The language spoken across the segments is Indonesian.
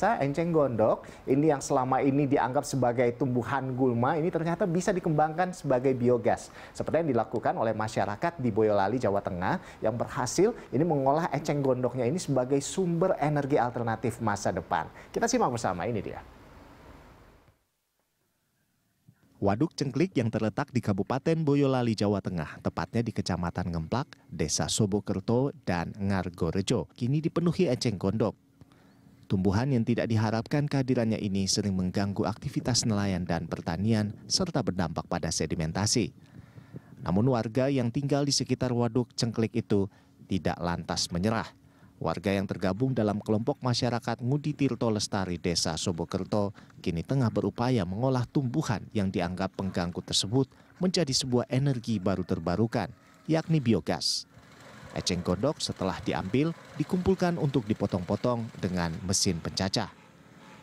pemirsa, enceng gondok ini yang selama ini dianggap sebagai tumbuhan gulma ini ternyata bisa dikembangkan sebagai biogas. Seperti yang dilakukan oleh masyarakat di Boyolali, Jawa Tengah yang berhasil ini mengolah enceng gondoknya ini sebagai sumber energi alternatif masa depan. Kita simak bersama ini dia. Waduk Cengklik yang terletak di Kabupaten Boyolali, Jawa Tengah, tepatnya di Kecamatan Ngemplak, Desa Sobokerto, dan Ngargorejo, kini dipenuhi eceng gondok. Tumbuhan yang tidak diharapkan kehadirannya ini sering mengganggu aktivitas nelayan dan pertanian serta berdampak pada sedimentasi. Namun warga yang tinggal di sekitar waduk cengklik itu tidak lantas menyerah. Warga yang tergabung dalam kelompok masyarakat Ngudi Tirto Lestari Desa Sobokerto kini tengah berupaya mengolah tumbuhan yang dianggap pengganggu tersebut menjadi sebuah energi baru terbarukan, yakni biogas. Eceng gondok setelah diambil dikumpulkan untuk dipotong-potong dengan mesin pencacah.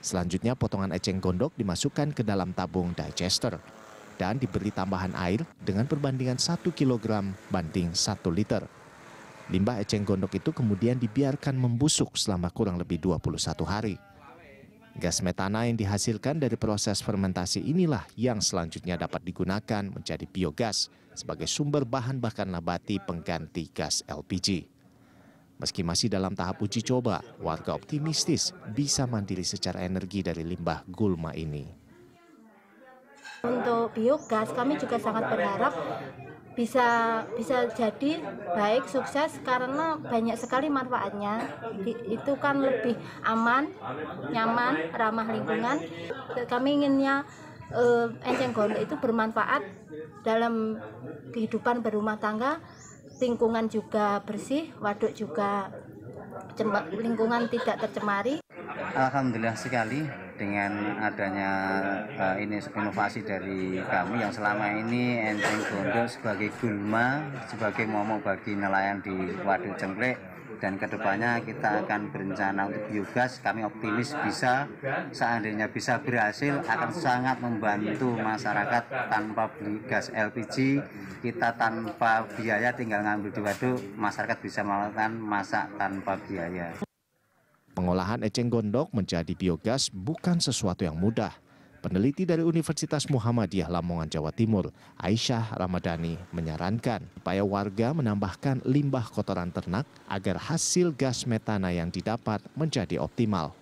Selanjutnya potongan eceng gondok dimasukkan ke dalam tabung digester dan diberi tambahan air dengan perbandingan 1 kg banding 1 liter. Limbah eceng gondok itu kemudian dibiarkan membusuk selama kurang lebih 21 hari. Gas metana yang dihasilkan dari proses fermentasi inilah yang selanjutnya dapat digunakan menjadi biogas sebagai sumber bahan bakar nabati pengganti gas LPG. Meski masih dalam tahap uji coba, warga optimistis bisa mandiri secara energi dari limbah gulma ini. Untuk biogas kami juga sangat berharap bisa bisa jadi baik sukses karena banyak sekali manfaatnya itu kan lebih aman nyaman ramah lingkungan kami inginnya uh, enceng gondok itu bermanfaat dalam kehidupan berumah tangga lingkungan juga bersih waduk juga lingkungan tidak tercemari Alhamdulillah sekali dengan adanya uh, ini inovasi dari kami yang selama ini Enteng Gondo sebagai gulma, sebagai momok bagi nelayan di Waduk Cengklek dan kedepannya kita akan berencana untuk biogas kami optimis bisa seandainya bisa berhasil akan sangat membantu masyarakat tanpa beli gas LPG kita tanpa biaya tinggal ngambil di waduk masyarakat bisa melakukan masak tanpa biaya Pengolahan eceng gondok menjadi biogas bukan sesuatu yang mudah. Peneliti dari Universitas Muhammadiyah Lamongan Jawa Timur, Aisyah Ramadhani, menyarankan supaya warga menambahkan limbah kotoran ternak agar hasil gas metana yang didapat menjadi optimal.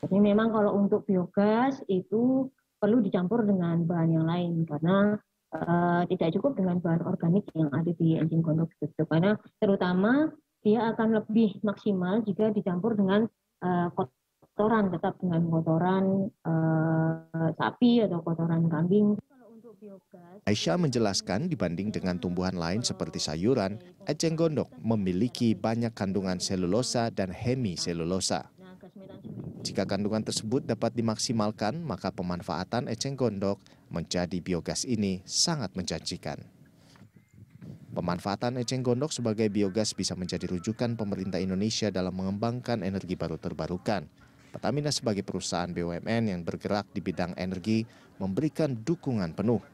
Ini memang kalau untuk biogas itu perlu dicampur dengan bahan yang lain karena eh, tidak cukup dengan bahan organik yang ada di enzim gondok itu karena terutama dia akan lebih maksimal jika dicampur dengan uh, kotoran tetap dengan kotoran uh, sapi atau kotoran kambing. Aisyah menjelaskan dibanding dengan tumbuhan lain seperti sayuran, eceng gondok memiliki banyak kandungan selulosa dan hemiselulosa. Jika kandungan tersebut dapat dimaksimalkan, maka pemanfaatan eceng gondok menjadi biogas ini sangat menjanjikan. Pemanfaatan eceng gondok sebagai biogas bisa menjadi rujukan pemerintah Indonesia dalam mengembangkan energi baru terbarukan. Pertamina sebagai perusahaan BUMN yang bergerak di bidang energi memberikan dukungan penuh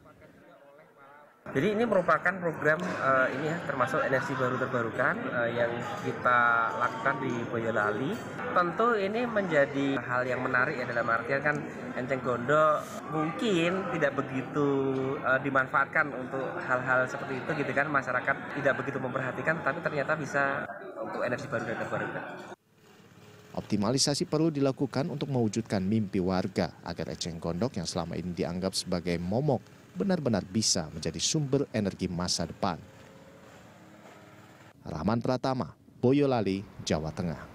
jadi ini merupakan program uh, ini ya termasuk energi baru terbarukan uh, yang kita lakukan di Boyolali. Tentu ini menjadi hal yang menarik ya dalam artian kan enceng gondok mungkin tidak begitu uh, dimanfaatkan untuk hal-hal seperti itu gitu kan masyarakat tidak begitu memperhatikan tapi ternyata bisa untuk energi baru dan terbarukan. Optimalisasi perlu dilakukan untuk mewujudkan mimpi warga agar eceng gondok yang selama ini dianggap sebagai momok benar-benar bisa menjadi sumber energi masa depan. Rahman Pratama, Boyolali, Jawa Tengah.